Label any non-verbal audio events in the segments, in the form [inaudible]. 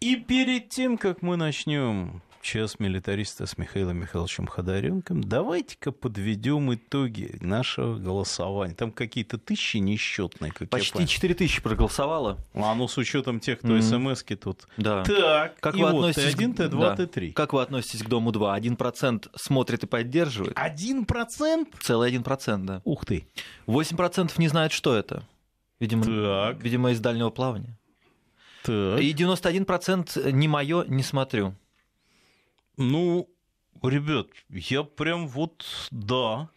И перед тем, как мы начнем час милитариста с Михаилом Михайловичем Ходоренком, давайте-ка подведем итоги нашего голосования. Там какие-то тысячи несчетные, как Почти четыре тысячи проголосовало. А ну с учетом тех, кто mm-hmm. смс-ки тут. Да. Так, как и вы вот относитесь... Т1, Т2, да. Т3. Как вы относитесь к Дому 2? процент смотрит и поддерживает? Один 1%? Целый процент, да. Ух ты. Восемь процентов не знают, что это. Видимо, так. видимо из дальнего плавания. Так. И 91% не мое, не смотрю. Ну, ребят, я прям вот да.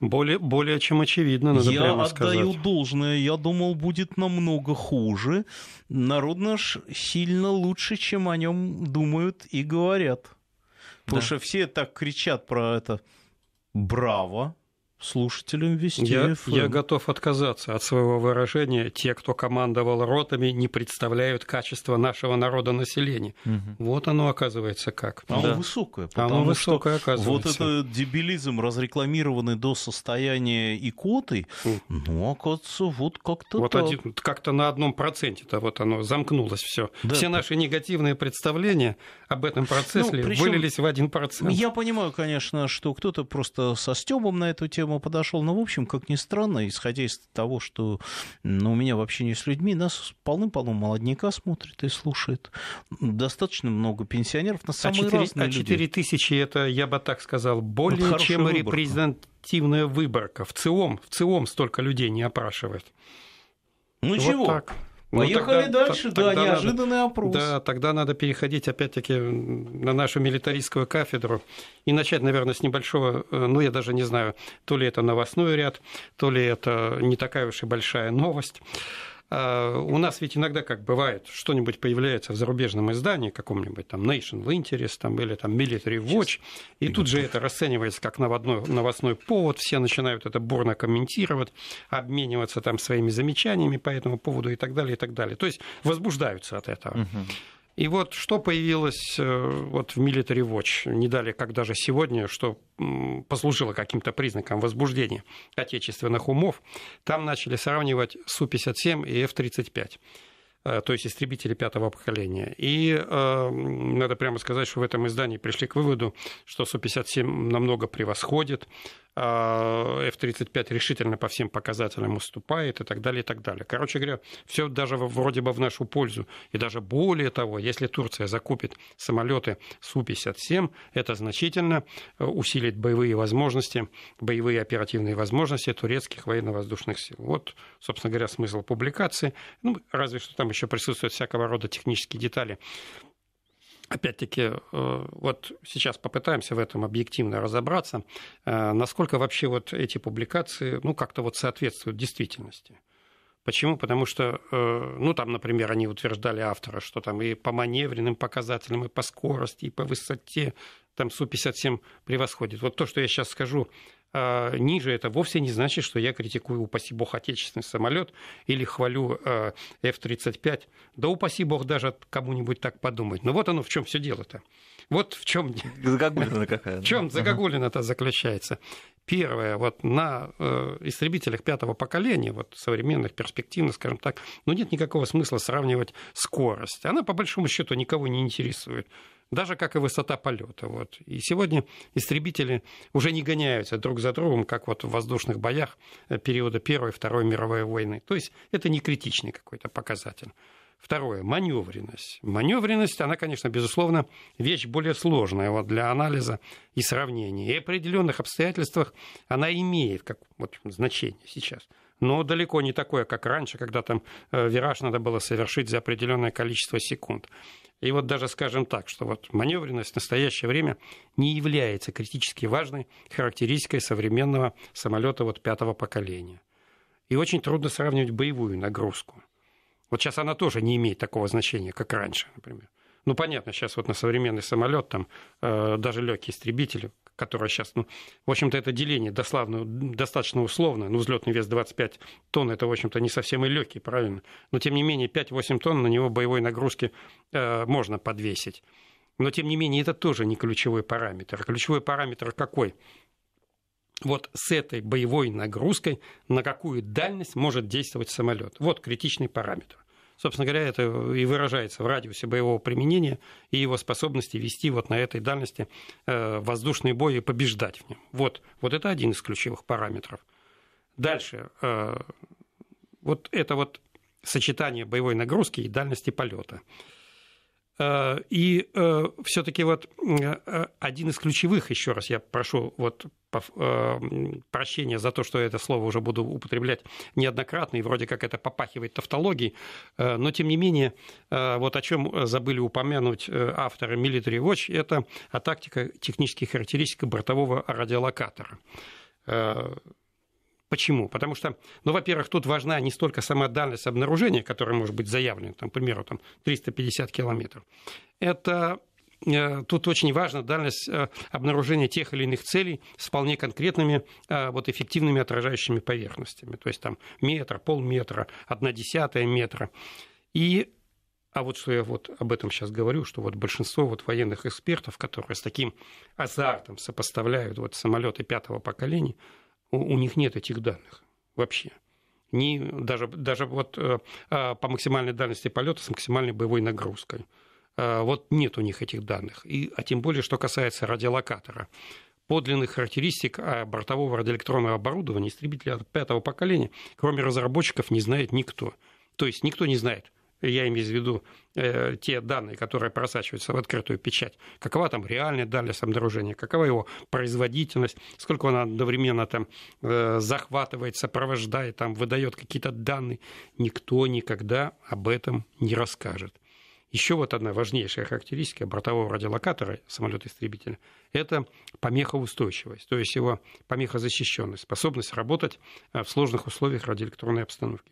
Более, более чем очевидно, надо я прямо сказать. Я отдаю должное. Я думал, будет намного хуже. Народ наш сильно лучше, чем о нем думают и говорят. Потому да. что все так кричат про это «Браво!» слушателям вести. Я, ФМ. я готов отказаться от своего выражения. Те, кто командовал ротами, не представляют качество нашего народа населения. Угу. Вот оно оказывается как. А оно да. высокое. А оно высокое оказывается. Вот это дебилизм, разрекламированный до состояния икоты, ну, оказывается, вот как-то вот один, как-то на одном проценте-то вот оно замкнулось все. Да. Все наши негативные представления об этом процессе ну, вылились в один процент. Я понимаю, конечно, что кто-то просто со Стёбом на эту тему этому подошел. Но, в общем, как ни странно, исходя из того, что ну, у меня в общении с людьми, нас полным-полно молодняка смотрит и слушает. Достаточно много пенсионеров, на а самые а 4, разные а 4 тысячи – это, я бы так сказал, более вот чем выборка. репрезентативная выборка. В ЦИОМ, в ЦИОМ столько людей не опрашивает. Ну вот чего? Так. Ну, Поехали ну, тогда, дальше, да, тогда неожиданный надо, опрос. Да, тогда надо переходить опять-таки на нашу милитаристскую кафедру и начать, наверное, с небольшого, э, ну, я даже не знаю, то ли это новостной ряд, то ли это не такая уж и большая новость. А, у нас ведь иногда, как бывает, что-нибудь появляется в зарубежном издании, каком-нибудь там National Interest там, или там Military Watch, и тут же это расценивается как новостной, новостной повод, все начинают это бурно комментировать, обмениваться там своими замечаниями по этому поводу и так далее, и так далее. То есть возбуждаются от этого. Угу. И вот что появилось э, вот в Military Watch, не далее как даже сегодня, что послужило каким-то признаком возбуждения отечественных умов, там начали сравнивать Су-57 и F-35 э, то есть истребители пятого поколения. И э, надо прямо сказать, что в этом издании пришли к выводу, что Су-57 намного превосходит F-35 а, решительно по всем показателям уступает и так далее, и так далее. Короче говоря, все даже вроде бы в нашу пользу. И даже более того, если Турция закупит самолеты Су-57, это значительно э, усилит боевые возможности, боевые оперативные возможности турецких военно-воздушных сил. Вот, собственно говоря, смысл публикации. Ну, разве что там еще присутствуют всякого рода технические детали. Опять-таки, э, вот сейчас попытаемся в этом объективно разобраться, э, насколько вообще вот эти публикации, ну, как-то вот соответствуют действительности. Почему? Потому что, э, ну, там, например, они утверждали автора, что там и по маневренным показателям, и по скорости, и по высоте, там Су-57 превосходит. Вот то, что я сейчас скажу, Э, ниже, это вовсе не значит, что я критикую, упаси бог, отечественный самолет или хвалю э, F-35. Да упаси бог даже кому-нибудь так подумать. Но ну вот оно в чем все дело-то. Вот в чем... [laughs] Загогулина какая. В чем загогулина-то заключается? Первое, вот на э, истребителях пятого поколения, вот современных, перспективных, скажем так, ну нет никакого смысла сравнивать скорость. Она, по большому счету, никого не интересует даже как и высота полета. Вот. И сегодня истребители уже не гоняются друг за другом, как вот в воздушных боях э, периода Первой и Второй мировой войны. То есть это не критичный какой-то показатель. Второе – маневренность. Маневренность, она, конечно, безусловно, вещь более сложная вот, для анализа и сравнения. И в определенных обстоятельствах она имеет как, вот, значение сейчас. Но далеко не такое, как раньше, когда там э, вираж надо было совершить за определенное количество секунд. И вот даже скажем так, что вот маневренность в настоящее время не является критически важной характеристикой современного самолета вот пятого поколения. И очень трудно сравнивать боевую нагрузку. Вот сейчас она тоже не имеет такого значения, как раньше, например. Ну, понятно, сейчас вот на современный самолет, там, э, даже легкий истребитель, который сейчас, ну, в общем-то, это деление дославно, достаточно условно, ну, взлетный вес 25 тонн, это, в общем-то, не совсем и легкий, правильно, но, тем не менее, 5-8 тонн на него боевой нагрузки э, можно подвесить. Но, тем не менее, это тоже не ключевой параметр. Ключевой параметр какой? Вот с этой боевой нагрузкой на какую дальность может действовать самолет. Вот критичный параметр собственно говоря, это и выражается в радиусе боевого применения и его способности вести вот на этой дальности э, воздушный бой и побеждать в нем. Вот, вот это один из ключевых параметров. Дальше. Э, вот это вот сочетание боевой нагрузки и дальности полета. Э, и все-таки вот один из ключевых, еще раз я прошу вот Эм, прощения за то, что это слово уже буду употреблять неоднократно, и вроде как это попахивает тавтологией, э, но тем не менее, э, вот о чем э, забыли упомянуть авторы Military Watch, это о тактика технических характеристик бортового радиолокатора. Почему? Потому что, ну, во-первых, тут важна не столько сама дальность обнаружения, которая может быть заявлена, там, к примеру, там, 350 километров. Это Э, тут очень важна дальность э, обнаружения тех или иных целей с вполне конкретными э, вот, эффективными отражающими поверхностями. То есть там метр, полметра, одна десятая метра. И а вот что я вот об этом сейчас говорю, что вот большинство вот военных экспертов, которые с таким азартом сопоставляют вот самолеты пятого поколения, у, у них нет этих данных вообще не даже, даже вот, э, по максимальной дальности полета с максимальной боевой нагрузкой. Э, вот нет у них этих данных. И, а тем более, что касается радиолокатора. Подлинных характеристик а, бортового радиоэлектронного оборудования истребителя пятого поколения, кроме разработчиков, не знает никто. То есть никто не знает, я имею в виду э, те данные, которые просачиваются в открытую печать, какова там реальная дальность обнаружения, какова его производительность, сколько она одновременно там э, захватывает, сопровождает, там выдает какие-то данные, никто никогда об этом не расскажет. Еще вот одна важнейшая характеристика бортового радиолокатора самолета-истребителя – это помехоустойчивость, то есть его помехозащищенность, способность работать э, в сложных условиях радиоэлектронной обстановки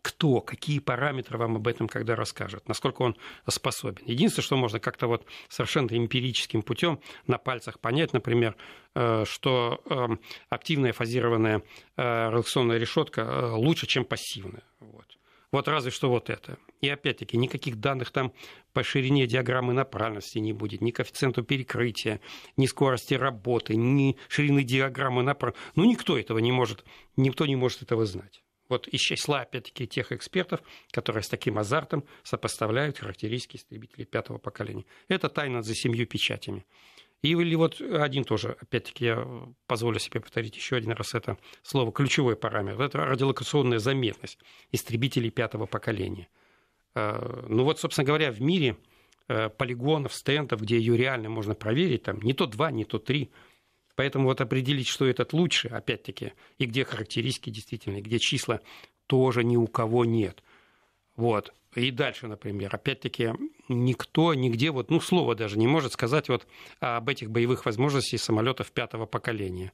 кто, какие параметры вам об этом когда расскажет, насколько он способен. Единственное, что можно как-то вот совершенно эмпирическим путем на пальцах понять, например, э, что эм, активная фазированная э, релаксационная решетка лучше, чем пассивная. Вот. Вот разве что вот это. И опять-таки никаких данных там по ширине диаграммы направленности не будет, ни коэффициенту перекрытия, ни скорости работы, ни ширины диаграммы направленности. Ну никто этого не может, никто не может этого знать. Вот из числа, опять-таки, тех экспертов, которые с таким азартом сопоставляют характеристики истребителей пятого поколения. Это тайна за семью печатями. Или вот э, один тоже, опять-таки, я э, позволю себе повторить еще один раз это слово, ключевой параметр, это радиолокационная заметность истребителей пятого поколения. Э, ну вот, собственно говоря, в мире полигонов, стендов, где ее реально можно проверить, там не то два, не то три. Поэтому вот определить, что этот лучше, опять-таки, и где характеристики действительно, и где числа, тоже ни у кого нет. Вот и дальше, например, опять-таки никто нигде вот, ну, слова даже не может сказать вот об этих боевых возможностях самолетов пятого поколения.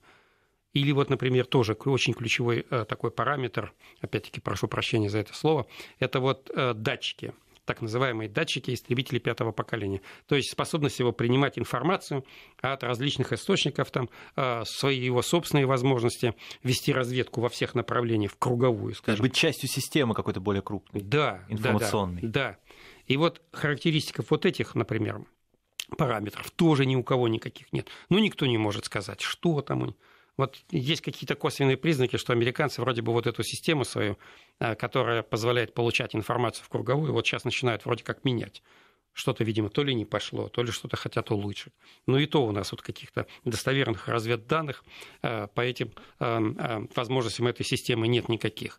Или вот, например, тоже очень ключевой э, такой параметр, опять-таки прошу прощения за это слово, это вот э, датчики – так называемые датчики истребителей пятого поколения. То есть способность его принимать информацию от различных источников, там, а, свои его собственные возможности вести разведку во всех направлениях, в круговую, скажем. Быть частью системы какой-то более крупной, да, информационной. Да, да, да. И вот характеристиков вот этих, например, параметров тоже ни у кого никаких нет. Ну, никто не может сказать, что там у них вот есть какие-то косвенные признаки, что американцы вроде бы вот эту систему свою, э, которая позволяет получать информацию в круговую, вот сейчас начинают вроде как менять что-то, видимо, то ли не пошло, то ли что-то хотят улучшить. Но и то у нас вот каких-то достоверных разведданных э, по этим эм, эм, возможностям этой системы нет никаких.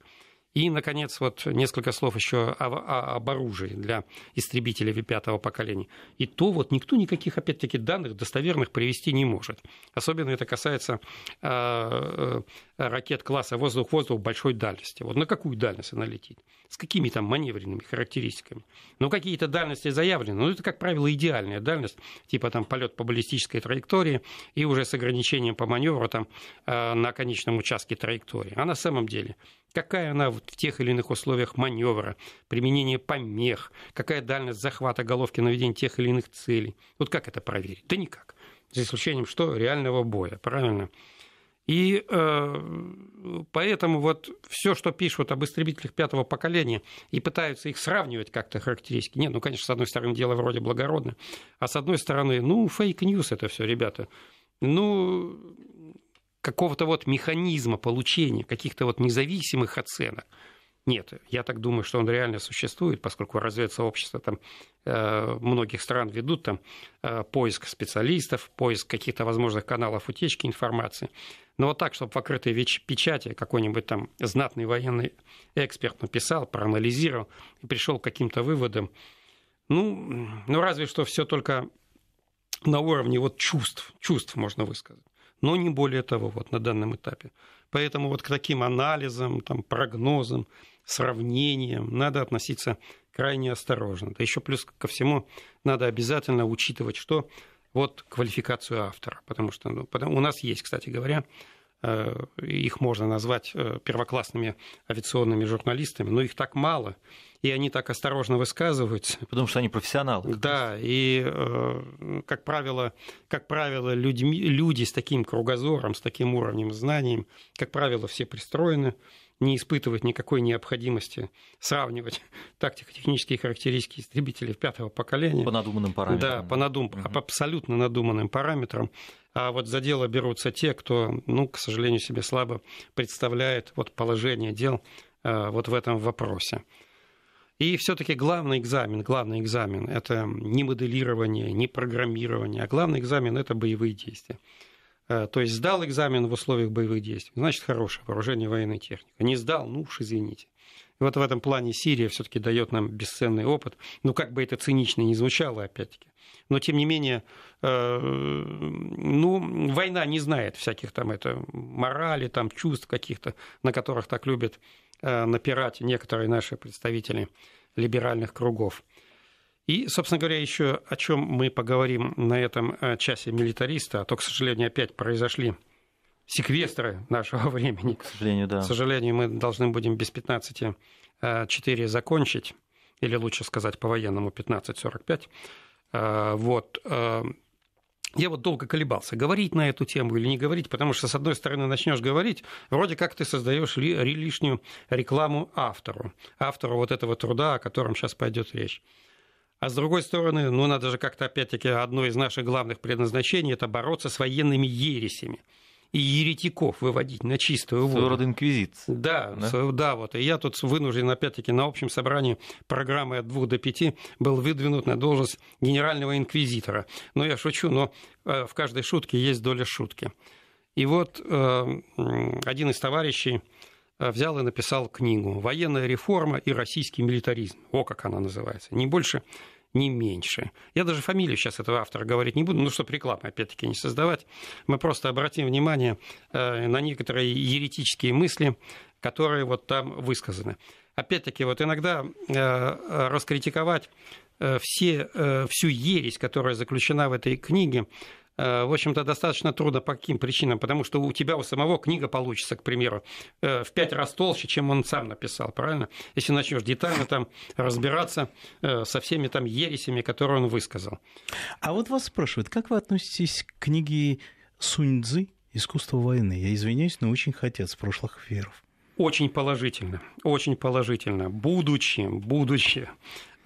И, наконец, вот несколько слов еще об оружии для истребителей пятого поколения. И то вот никто никаких, опять-таки, данных достоверных привести не может. Особенно это касается э, э, ракет класса воздух-воздух большой дальности. Вот на какую дальность она летит? С какими там маневренными характеристиками? Ну, какие-то дальности заявлены. Ну, это, как правило, идеальная дальность, типа там полет по баллистической траектории и уже с ограничением по маневру там э, на конечном участке траектории. А на самом деле какая она в тех или иных условиях маневра, применение помех, какая дальность захвата головки наведения тех или иных целей. Вот как это проверить? Да никак. За исключением что? Реального боя, правильно? И э, поэтому вот все, что пишут об истребителях пятого поколения и пытаются их сравнивать как-то характеристики, нет, ну, конечно, с одной стороны, дело вроде благородно, а с одной стороны, ну, фейк-ньюс это все, ребята. Ну, какого-то вот механизма получения каких-то вот независимых оценок. Нет, я так думаю, что он реально существует, поскольку разведсообщества там э, многих стран ведут там э, поиск специалистов, поиск каких-то возможных каналов утечки информации. Но вот так, чтобы в открытой печати какой-нибудь там знатный военный эксперт написал, проанализировал и пришел к каким-то выводам, ну, ну разве что все только на уровне вот чувств, чувств можно высказать но не более того вот на данном этапе. Поэтому вот к таким анализам, там, прогнозам, сравнениям надо относиться крайне осторожно. Да еще плюс ко всему надо обязательно учитывать, что вот квалификацию автора, потому что ну, потому, у нас есть, кстати говоря, Э, их можно назвать э, первоклассными авиационными журналистами, но их так мало, и они так осторожно высказываются. Потому что они профессионалы. Да, и, э, как правило, как правило людьми, люди с таким кругозором, с таким уровнем знаний, как правило, все пристроены не испытывать никакой необходимости сравнивать [laughs] тактико-технические характеристики истребителей пятого поколения. По надуманным параметрам. Да, по надум... угу. uh абсолютно надуманным параметрам. А вот за дело берутся те, кто, ну, к сожалению, себе слабо представляет вот положение дел а, вот в этом вопросе. И все-таки главный экзамен, главный экзамен – это не моделирование, не программирование, а главный экзамен – это боевые действия. Э, то есть сдал экзамен в условиях боевых действий, значит, хорошее вооружение военной техники. Не сдал, ну уж извините. И вот в этом плане Сирия все-таки дает нам бесценный опыт. Ну, как бы это цинично не звучало, опять-таки. Но, тем не менее, э, ну, война не знает всяких там это морали, там чувств каких-то, на которых так любят э, напирать некоторые наши представители либеральных кругов. И, собственно говоря, еще о чем мы поговорим на этом э, часе милитариста, а то, к сожалению, опять произошли секвестры нашего [laughs] времени. К сожалению, да. К сожалению, мы должны будем без 15.4 э, закончить, или лучше сказать по-военному 15.45. Э, вот. Я вот долго колебался, говорить на эту тему или не говорить, потому что, с одной стороны, начнешь говорить, вроде как ты создаешь лишнюю рекламу автору, автору вот этого труда, о котором сейчас пойдет речь. А с другой стороны, ну надо же как-то, опять-таки, одно из наших главных предназначений – это бороться с военными ересями и еретиков выводить на чистую воду. Своего рода инквизиция. Да, да? Свою, да, вот. И я тут вынужден, опять-таки, на общем собрании программы от двух до пяти был выдвинут на должность генерального инквизитора. Но я шучу, но э, в каждой шутке есть доля шутки. И вот э, один из товарищей, Э, взял и написал книгу «Военная реформа и российский милитаризм». О, как она называется. Не больше, не меньше. Я даже фамилию сейчас этого автора говорить не буду, ну, чтобы рекламы, опять-таки, не создавать. Мы просто обратим внимание э, на некоторые еретические мысли, которые вот там высказаны. Опять-таки, вот иногда э, раскритиковать все, всю ересь, которая заключена в этой книге, Э, в общем-то, достаточно трудно по каким причинам, потому что у тебя у самого книга получится, к примеру, э, в пять раз толще, чем он сам написал, правильно? Если начнешь детально там разбираться э, со всеми там ересями, которые он высказал. А вот вас спрашивают, как вы относитесь к книге Суньцзы «Искусство войны»? Я извиняюсь, но очень хотят с прошлых эфиров. Очень положительно, очень положительно. Будучи, будучи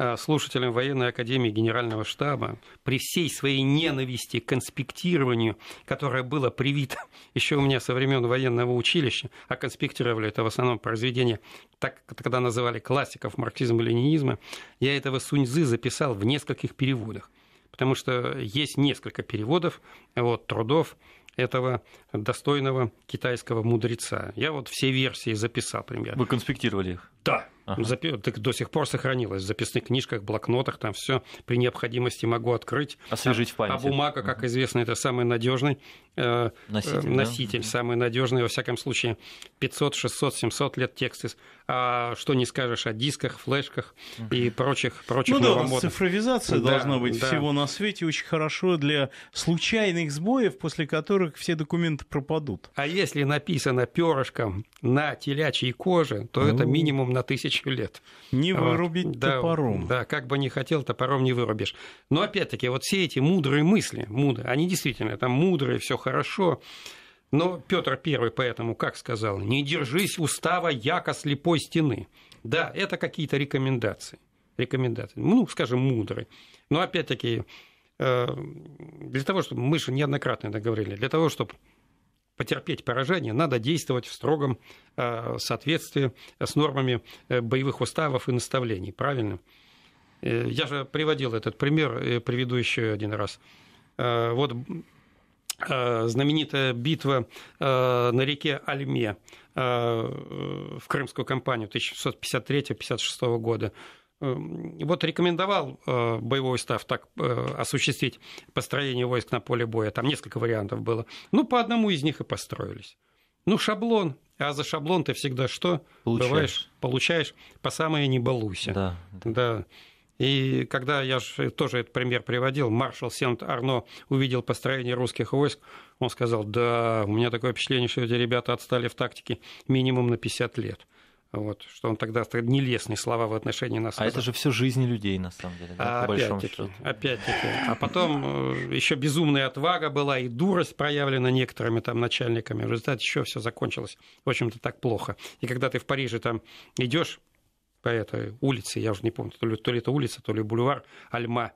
Э, слушателям военной академии Генерального штаба при всей своей ненависти к конспектированию, которое было привито [laughs] еще у меня со времен военного училища, а конспектировали это в основном произведения, так тогда называли классиков марксизма и ленинизма, я этого Суньзы записал в нескольких переводах, потому что есть несколько переводов вот, трудов этого достойного китайского мудреца. Я вот все версии записал примерно. Вы конспектировали их? Да, Ага. Ну, запи... Так до сих пор сохранилось. В записных книжках, блокнотах, там все при необходимости могу открыть. Освежить в памяти. А бумага, как угу. известно, это самый надежный э, э, носитель, носитель да? самый надежный. Во всяком случае, 500, 600, 700 лет тексты. А что не скажешь о дисках, флешках и прочих прочих Ну да, новомодных. цифровизация да, должна быть да. всего на свете. Очень хорошо для случайных сбоев, после которых все документы пропадут. А если написано перышком на телячьей коже, то ну... это минимум на тысячу тысячу лет. Не вырубить вот. Ну, топором. Да, да, как бы не хотел, топором не вырубишь. Но опять-таки, вот все эти мудрые мысли, мудрые, они действительно там мудрые, все хорошо. Но Петр первый поэтому как сказал, не держись устава яко слепой стены. Да, это какие-то рекомендации. Рекомендации. Ну, скажем, мудрые. Но опять-таки, э, для того, чтобы мы же неоднократно это говорили, для того, чтобы потерпеть поражение, надо действовать в строгом э, соответствии с нормами э, боевых уставов и наставлений, правильно? Э, я же приводил этот пример, приведу еще один раз. Вот знаменитая битва на реке Альме в Крымскую кампанию 1653-56 года. Эм, вот рекомендовал э, боевой став так э, осуществить построение войск на поле боя. Там несколько вариантов было. Ну, по одному из них и построились. Ну, шаблон. А за шаблон ты всегда что? Получаешь. Бываешь, получаешь по самое не балуйся. Да, да. да. И когда я же тоже этот пример приводил, маршал Сент-Арно увидел построение русских войск, он сказал, да, у меня такое впечатление, что эти ребята отстали в тактике минимум на 50 лет. Вот, что он тогда нелестные слова в отношении нас. А сказал. это же все жизни людей, на самом деле, да, а по опять-таки, опять-таки. [laughs] А потом э, еще безумная отвага была и дурость проявлена некоторыми там начальниками. В результате еще все закончилось, в общем-то, так плохо. И когда ты в Париже там идешь по этой улице, я уже не помню, то ли, то ли это улица, то ли бульвар Альма,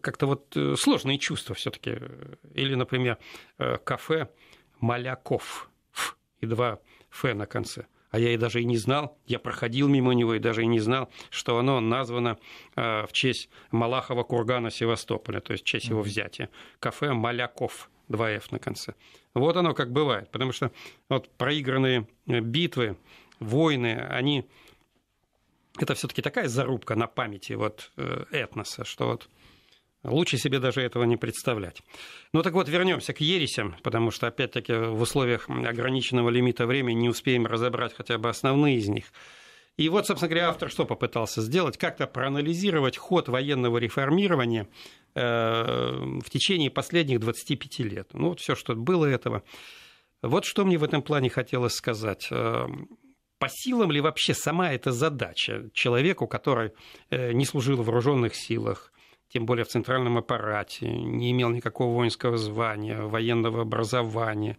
как-то вот э, сложные чувства все-таки. Или, например, э, кафе Маляков Ф, и два Ф на конце – а я и даже и не знал, я проходил мимо него и даже и не знал, что оно названо э, в честь Малахова кургана Севастополя, то есть в честь его взятия. Кафе «Маляков», 2F на конце. Вот оно как бывает, потому что вот проигранные э, битвы, войны, они... Это все-таки такая зарубка на памяти вот э, этноса, что вот Лучше себе даже этого не представлять. Ну так вот, вернемся к ересям, потому что, опять-таки, в условиях ограниченного лимита времени не успеем разобрать хотя бы основные из них. И вот, собственно говоря, автор что попытался сделать? Как-то проанализировать ход военного реформирования э, в течение последних 25 лет. Ну вот все, что было этого. Вот что мне в этом плане хотелось сказать э, по силам ли вообще сама эта задача человеку, который э, не служил в вооруженных силах, тем более в центральном аппарате, не имел никакого воинского звания, военного образования.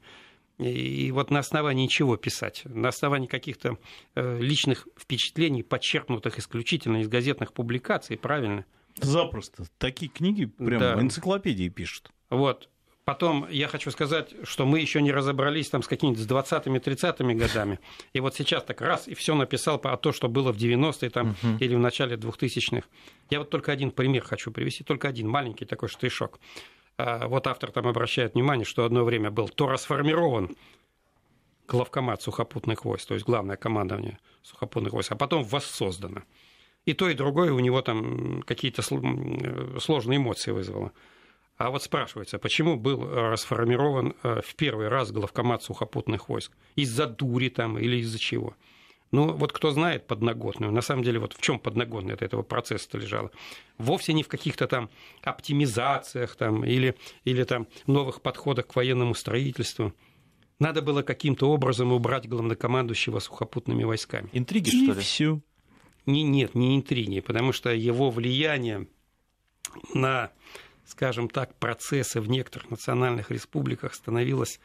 И вот на основании чего писать? На основании каких-то э, личных впечатлений, подчеркнутых исключительно из газетных публикаций, правильно? Запросто. Такие книги прямо да. энциклопедии пишут. Вот. Потом я хочу сказать, что мы еще не разобрались там с какими-то 20-ми, 30-ми годами. И вот сейчас так раз и все написал про то, что было в 90-е там, угу. или в начале 2000-х. Я вот только один пример хочу привести, только один маленький такой штришок. А, вот автор там обращает внимание, что одно время был то расформирован главкомат сухопутных войск, то есть главное командование сухопутных войск, а потом воссоздано. И то, и другое у него там какие-то э, сложные эмоции вызвало. А вот спрашивается, почему был э, расформирован э, в первый раз главкомат сухопутных войск? Из-за дури там или из-за чего? Ну, вот кто знает подноготную, на самом деле, вот в чем подноготная от этого процесса-то лежала? Вовсе не в каких-то там оптимизациях там, или, или там новых подходах к военному строительству. Надо было каким-то образом убрать главнокомандующего сухопутными войсками. Интриги, И что ли? Все. Не, нет, не интриги, потому что его влияние на скажем так, процесса в некоторых национальных республиках становилось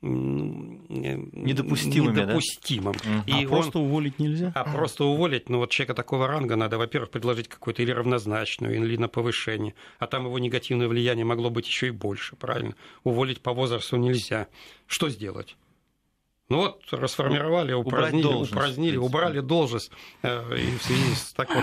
недопустимым. недопустимым. Да? И а он... просто уволить нельзя? А просто уволить, ну вот человека такого ранга надо, во-первых, предложить какую-то или равнозначную, или на повышение, а там его негативное влияние могло быть еще и больше, правильно? Уволить по возрасту нельзя. Что сделать? Ну вот, расформировали, упразднили, упразднили убрали должность. Э, и в связи с такой...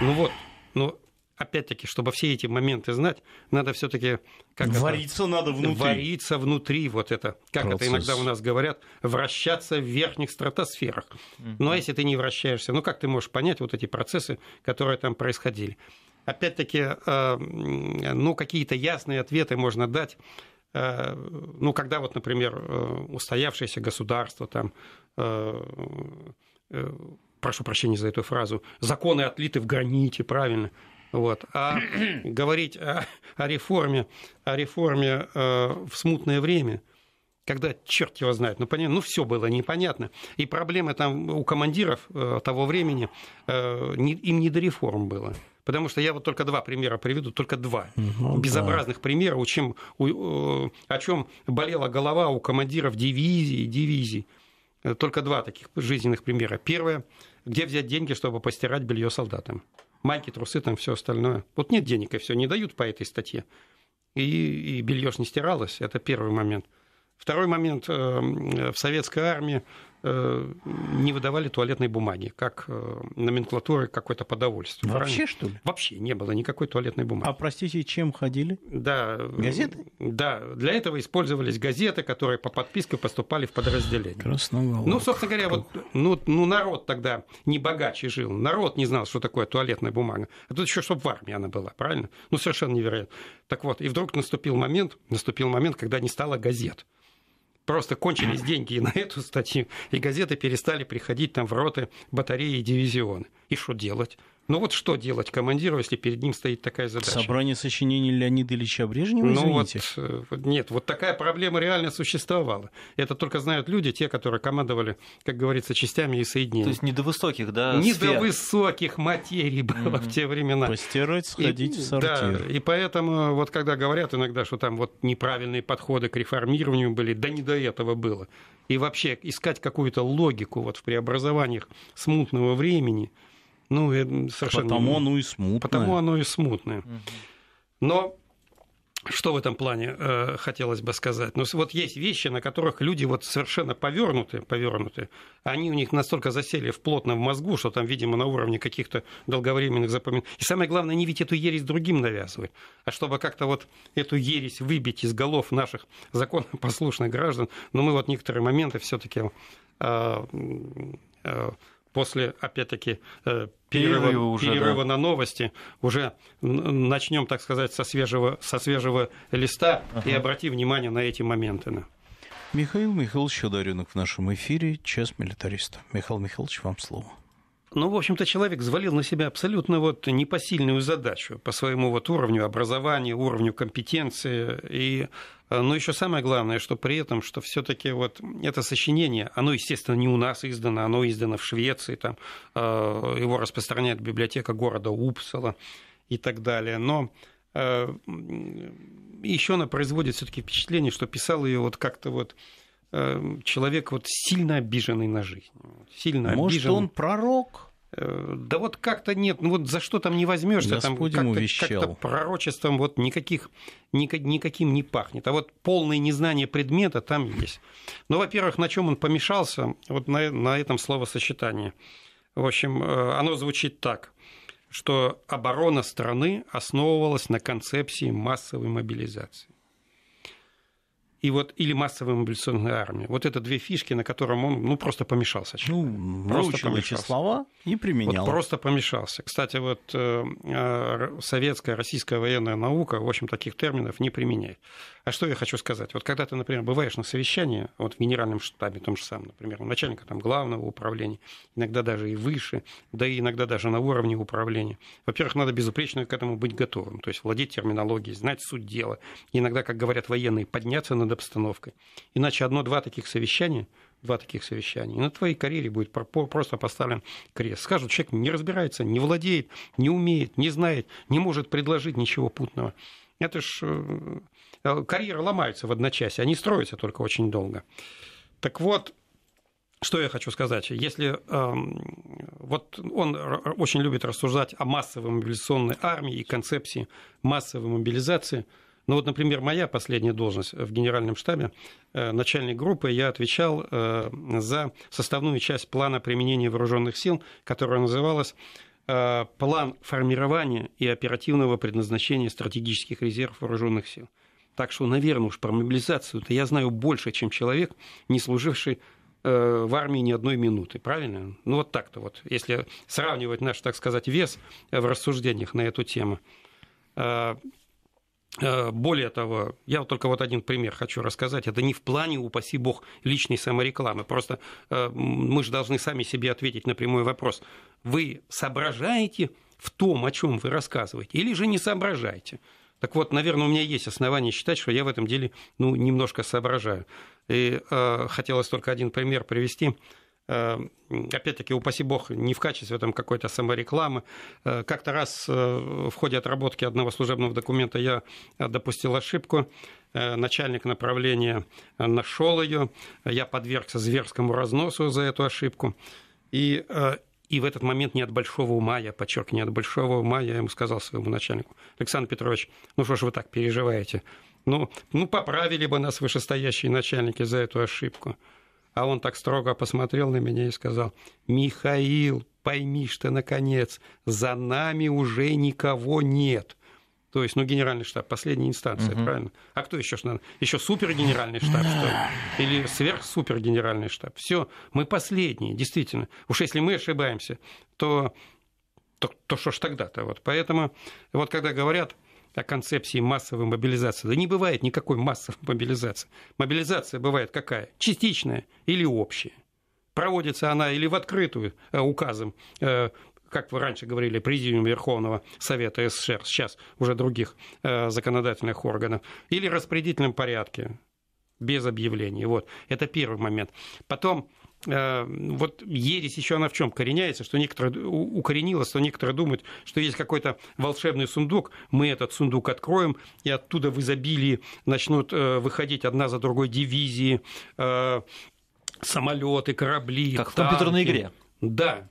Ну вот, ну, опять-таки, чтобы все эти моменты знать, надо все-таки как вариться это, надо внутри. Вариться внутри вот это, как Процесс. это иногда у нас говорят, вращаться в верхних стратосферах. Угу. Ну а если ты не вращаешься, ну как ты можешь понять вот эти процессы, которые там происходили? Опять-таки, э, ну какие-то ясные ответы можно дать э, ну, когда вот, например, э, устоявшееся государство, там, прошу прощения за эту фразу, законы отлиты в граните, правильно, вот. А [clears throat] говорить о, о реформе, о реформе э, в смутное время, когда черт его знает, ну, понятно, ну все было непонятно. И проблемы там у командиров э, того времени, э, не, им не до реформ было. Потому что я вот только два примера приведу, только два ну, безобразных да. примера, у чем, у, э, о чем болела голова у командиров дивизии, дивизии, э, Только два таких жизненных примера. Первое, где взять деньги, чтобы постирать белье солдатам майки, трусы, там все остальное. Вот нет денег, и все, не дают по этой статье. И, и белье не стиралось, это первый момент. Второй момент, эм, э, в советской армии Э, не выдавали туалетной бумаги, как э, номенклатуры какое то подовольства. Вообще, Правильно? что ли? Вообще не было никакой туалетной бумаги. А, простите, чем ходили? Да. Газеты? Да. Для этого использовались газеты, которые по подписке поступали в подразделение. Красного. Ну, собственно говоря, вот, ну, ну, народ тогда не богаче жил. Народ не знал, что такое туалетная бумага. А тут еще, чтобы в армии она была, правильно? Ну, совершенно невероятно. Так вот, и вдруг наступил момент, наступил момент, когда не стало газет просто кончились деньги и на эту статью, и газеты перестали приходить там в роты, батареи и дивизионы. И что делать? Ну вот что делать командиру, если перед ним стоит такая задача? Собрание сочинений Леонида Ильича Брежнева, ну э, Вот, нет, вот такая проблема реально существовала. Это только знают люди, те, которые командовали, как говорится, частями и соединениями. То есть не до высоких, да? Не сфер. до высоких материй было mm-hmm. в те времена. Постирать, сходить и, в сортир. Да, и поэтому вот когда говорят иногда, что там вот неправильные подходы к реформированию были, да не до этого было. И вообще искать какую-то логику вот в преобразованиях смутного времени – ну, совершенно... Потому оно и смутное. Потому оно и смутное. Но что в этом плане э, хотелось бы сказать? Ну, вот есть вещи, на которых люди вот совершенно повернуты, повернуты. Они у них настолько засели в плотно в мозгу, что там, видимо, на уровне каких-то долговременных запоминаний. И самое главное, не ведь эту ересь другим навязывают, а чтобы как-то вот эту ересь выбить из голов наших законопослушных граждан. Но мы вот некоторые моменты все-таки э, э, после, опять-таки, э, перерыва, перерыва, уже, перерыва да. на новости, уже начнем, так сказать, со свежего, со свежего листа ага. и обрати внимание на эти моменты. Михаил Михайлович Одаренок в нашем эфире «Час милитариста». Михаил Михайлович, вам слово. Ну, в общем-то, человек взвалил на себя абсолютно вот непосильную задачу по своему вот уровню образования, уровню компетенции. И, э, но ну, еще самое главное, что при этом, что все-таки вот это сочинение, оно, естественно, не у нас издано, оно издано в Швеции, там э, его распространяет библиотека города Упсала и так далее. Но э, еще она производит все-таки впечатление, что писал ее вот как-то вот Эм, человек вот сильно обиженный на жизнь. Сильно а Может, обижен. он пророк? Э, да вот как-то нет, ну вот за что там не возьмешься, там как-то, как пророчеством вот никаких, никаким не пахнет. А вот полное незнание предмета там есть. Ну, во-первых, на чем он помешался, вот на, на этом словосочетании. В общем, э, оно звучит так, что оборона страны основывалась на концепции массовой мобилизации и вот, или массовая мобилизационная армия. Вот это две фишки, на котором он ну, просто помешался. Ну, просто помешался. эти слова и применял. Вот просто помешался. Кстати, вот э, э, советская, российская военная наука, в общем, таких терминов не применяет. А что я хочу сказать? Вот когда ты, например, бываешь на совещании, вот в генеральном штабе, том же самом, например, у начальника там, главного управления, иногда даже и выше, да и иногда даже на уровне управления. Во-первых, надо безупречно к этому быть готовым, то есть владеть терминологией, знать суть дела. Иногда, как говорят военные, подняться надо обстановкой. Иначе одно-два таких совещания, два таких совещания, и на твоей карьере будет просто поставлен крест. Скажут, человек не разбирается, не владеет, не умеет, не знает, не может предложить ничего путного. Это ж э, э, карьера ломается в одночасье, они строятся только очень долго. Так вот, что я хочу сказать? Если э, вот он очень любит рассуждать о массовой мобилизационной армии и концепции массовой мобилизации – ну вот, например, моя последняя должность э, в генеральном штабе, э, начальник группы, я отвечал э, за составную часть плана применения вооруженных сил, которая называлась план формирования и оперативного предназначения стратегических резервов вооруженных сил. Так что, наверное, уж про мобилизацию-то я знаю больше, чем человек, не служивший в армии ни одной минуты, правильно? Ну вот так-то вот, если сравнивать наш, так сказать, вес в рассуждениях на эту тему. Э, более того, я вот только вот один пример хочу рассказать. Это не в плане, упаси бог, личной саморекламы. Просто э, мы же должны сами себе ответить на прямой вопрос. Вы соображаете в том, о чем вы рассказываете, или же не соображаете? Так вот, наверное, у меня есть основания считать, что я в этом деле ну, немножко соображаю. И э, хотелось только один пример привести. Эм, опять-таки, упаси бог, не в качестве там какой-то саморекламы. Э, как-то раз э, в ходе отработки одного служебного документа я э, допустил ошибку. Начальник направления нашел ее. Я подвергся зверскому разносу за эту ошибку. И и в этот момент не от большого ума, я подчеркиваю, не от большого ума, я ему сказал своему начальнику, Александр Петрович, ну что ж вы так переживаете? Ну, ну поправили бы нас вышестоящие начальники за эту ошибку. А он так строго посмотрел на меня и сказал, «Михаил, пойми что наконец, за нами уже никого нет». То есть, ну, генеральный штаб, последняя инстанция, угу. правильно? А кто еще? Еще супергенеральный штаб, что ли? Или сверхсупергенеральный штаб? Все, мы последние, действительно. Уж если мы ошибаемся, то то, то что ж тогда-то? Вот. Поэтому вот когда говорят, о концепции массовой мобилизации. Да не бывает никакой массовой [laughs] мобилизации. Мобилизация бывает какая? Частичная или общая. Проводится она или в открытую э, указом, э, как вы раньше говорили, Президиум Верховного Совета СССР, сейчас уже других э, законодательных органов, или в распорядительном порядке, без объявлений. Вот, это первый момент. Потом Э, вот ересь еще она в чем кореняется, что некоторые укоренилась, что некоторые думают, что есть какой-то волшебный сундук, мы этот сундук откроем, и оттуда в изобилии начнут э, выходить одна за другой дивизии, э, самолеты, корабли. Как танки. в компьютерной игре. Да.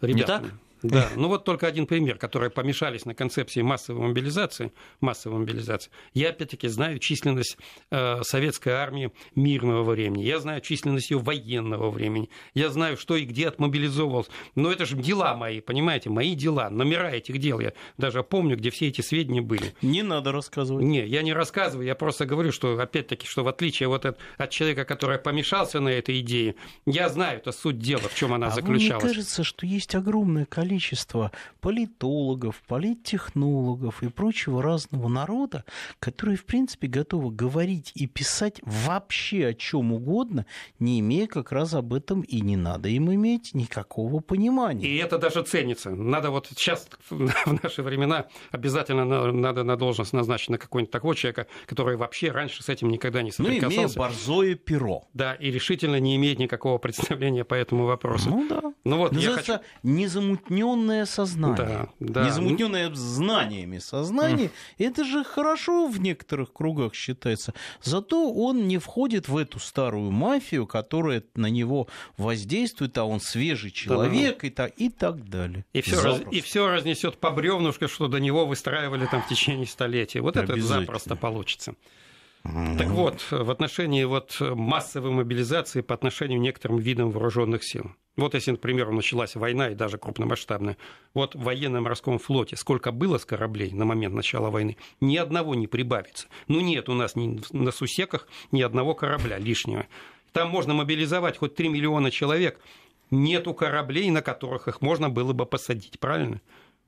Ребята, Не так? Да, [laughs] ну вот только один пример, которые помешались на концепции массовой мобилизации. Массовой мобилизации. Я опять-таки знаю численность э, советской армии мирного времени. Я знаю численность ее военного времени. Я знаю, что и где отмобилизовывалось. Но это же дела мои, понимаете, мои дела, номера этих дел. Я даже помню, где все эти сведения были. Не надо рассказывать. Не, я не рассказываю, я просто говорю, что опять-таки, что в отличие вот от, от человека, который помешался на этой идее, я знаю, это суть дела, в чем она а заключалась. Мне кажется, что есть огромное количество количество политологов, политтехнологов и прочего разного народа, которые, в принципе, готовы говорить и писать вообще о чем угодно, не имея как раз об этом и не надо им иметь никакого понимания. И это даже ценится. Надо вот сейчас, [laughs] в наши времена, обязательно надо на должность назначить на какого-нибудь такого человека, который вообще раньше с этим никогда не соприкасался. Ну, имея борзое перо. Да, и решительно не имеет никакого представления по этому вопросу. Ну да. Ну вот, Называется я хочу... незамутненный незамутненное сознание. Да, да. Незамутненное знаниями сознание. Это же хорошо в некоторых кругах считается. Зато он не входит в эту старую мафию, которая на него воздействует, а он свежий человек да. и, так, и так далее. И все, раз, и все разнесет по бревнушке, что до него выстраивали там в течение столетия. Вот это запросто получится. Mm-hmm. Так вот, в отношении вот массовой мобилизации по отношению к некоторым видам вооруженных сил. Вот если, например, началась война и даже крупномасштабная, вот в военно-морском флоте сколько было с кораблей на момент начала войны, ни одного не прибавится. Ну нет у нас ни на сусеках ни одного корабля лишнего. Там можно мобилизовать хоть 3 миллиона человек, нету кораблей, на которых их можно было бы посадить, правильно?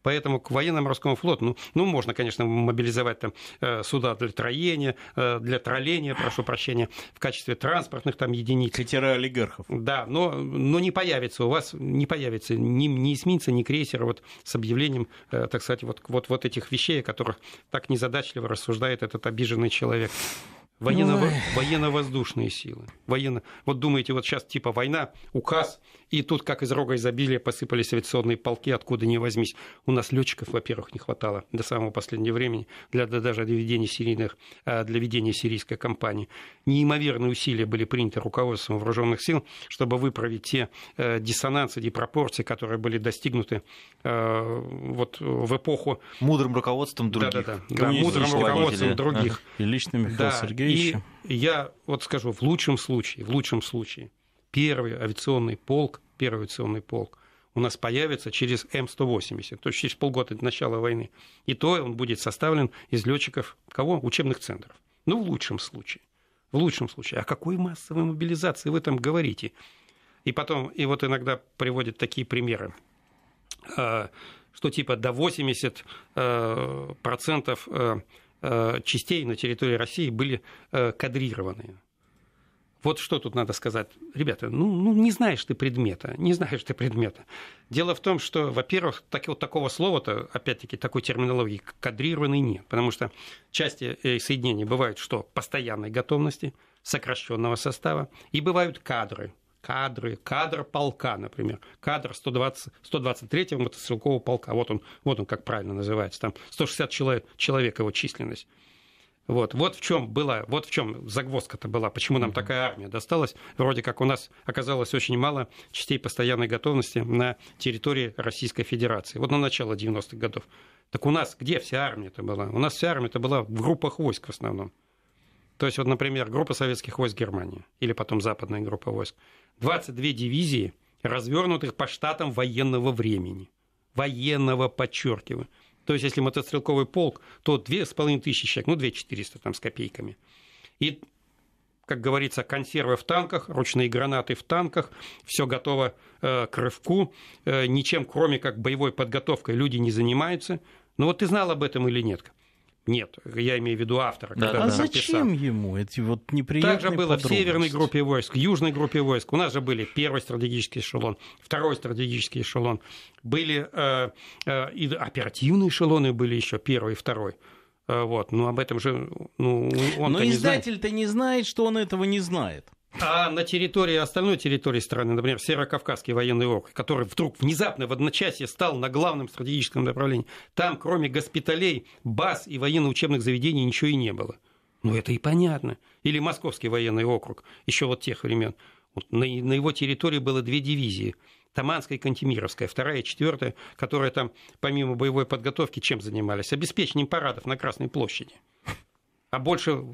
Поэтому к военно-морскому флоту, ну, ну можно, конечно, мобилизовать там э, суда для троения, э, для троления, прошу прощения, в качестве транспортных там единиц. Катера олигархов. Да, но, но не появится у вас, не появится ни, ни эсминца, ни крейсера вот с объявлением, э, так сказать, вот, вот, вот этих вещей, о которых так незадачливо рассуждает этот обиженный человек. Военно- ну, военно-воздушные силы. Военно... Вот думаете, вот сейчас типа война, указ, и тут, как из рога изобилия, посыпались авиационные полки, откуда не возьмись. У нас летчиков, во-первых, не хватало до самого последнего времени, для, даже для ведения, серийных, а, для ведения сирийской кампании. Неимоверные усилия были приняты руководством вооруженных сил, чтобы выправить те э, диссонансы, депропорции, которые были достигнуты э, вот в эпоху... Мудрым руководством других. Да, да, да. да мудрым руководством других. А? и лично Михаила да, Сергеевича. И я вот скажу, в лучшем случае, в лучшем случае, первый авиационный полк первый авиационный полк, у нас появится через М-180, то есть через полгода до начала войны. И то он будет составлен из летчиков кого? Учебных центров. Ну, в лучшем случае. В лучшем случае. А какой массовой мобилизации вы там говорите? И потом, и вот иногда приводят такие примеры, а, что типа до 80% э, э, э, частей на территории России были кадрированы. Вот что тут надо сказать. Ребята, ну, ну не знаешь ты предмета, не знаешь ты предмета. Дело в том, что, во-первых, так, вот такого слова-то, опять-таки, такой терминологии кадрированной нет, потому что части э, соединений бывают что? Постоянной готовности, сокращенного состава, и бывают кадры, кадры, кадр полка, например, кадр 120, 123-го мотострелкового полка, вот он, вот он как правильно называется, там 160 человек, человек его численность. Вот, вот в чем была, вот в чем загвоздка-то была, почему нам такая армия досталась. Вроде как у нас оказалось очень мало частей постоянной готовности на территории Российской Федерации. Вот на начало 90-х годов. Так у нас где вся армия-то была? У нас вся армия-то была в группах войск в основном. То есть, вот, например, группа советских войск Германии или потом западная группа войск. 22 дивизии, развернутых по штатам военного времени. Военного, подчеркиваю. То есть, если мотострелковый полк, то 2,5 тысячи человек, ну, 2400 там с копейками. И, как говорится, консервы в танках, ручные гранаты в танках, все готово э, к рывку, э, ничем, кроме как боевой подготовкой люди не занимаются. Ну вот ты знал об этом или нет? Нет, я имею в виду автора. Да, А зачем писал. ему эти вот неприятные Так же было в северной группе войск, в южной группе войск. У нас же были первый стратегический эшелон, второй стратегический эшелон. Были э, э, и оперативные эшелоны были еще первый и второй. Э, вот, но ну, об этом же ну, он Но издатель-то не знает. не знает, что он этого не знает. А на территории, остальной территории страны, например, Северокавказский военный округ, который вдруг внезапно в одночасье стал на главном стратегическом направлении, там кроме госпиталей, баз и военно-учебных заведений ничего и не было. Ну это и понятно. Или Московский военный округ, еще вот тех времен. Вот на, на его территории было две дивизии. Таманская и Кантемировская, вторая и четвертая, которые там помимо боевой подготовки чем занимались? Обеспечением парадов на Красной площади. А больше в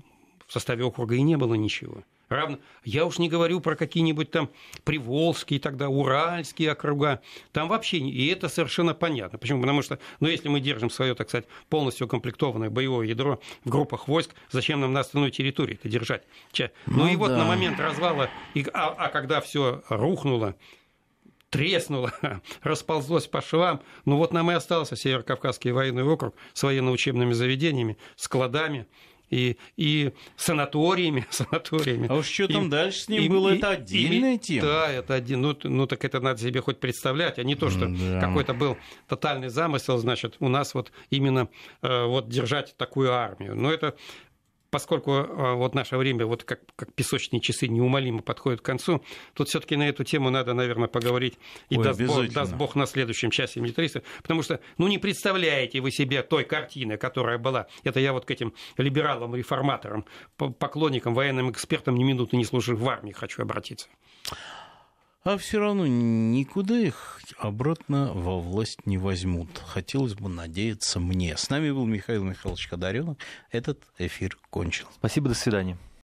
составе округа и не было ничего. Равно... Я уж не говорю про какие-нибудь там Приволжские, тогда Уральские округа. Там вообще... И это совершенно понятно. Почему? Потому что, ну, если мы держим свое, так сказать, полностью укомплектованное боевое ядро в группах войск, зачем нам на остальной территории это держать? Че? Ну, ну и да. вот на момент развала, и... а, а когда все рухнуло, треснуло, [laughs] расползлось по швам. Ну вот нам и остался Северокавказский военный округ с военно-учебными заведениями, складами, и, и санаториями, [laughs] санаториями. А уж что там и, дальше с ним и, было, и, это отдельная и, тема. Да, это один, ну, ну так это надо себе хоть представлять, а не то, что да. какой-то был тотальный замысел, значит, у нас вот именно э, вот держать такую армию. Но это поскольку а, вот наше время, вот как, как песочные часы, неумолимо подходит к концу, тут все-таки на эту тему надо, наверное, поговорить. И Ой, даст, бог, даст бог на следующем часе милитариста. Потому что, ну, не представляете вы себе той картины, которая была. Это я вот к этим либералам, реформаторам, поклонникам, военным экспертам ни минуты не служил в армии, хочу обратиться. А все равно никуда их обратно во власть не возьмут. Хотелось бы надеяться мне. С нами был Михаил Михайлович Кодаренок. Этот эфир кончил. Спасибо, до свидания.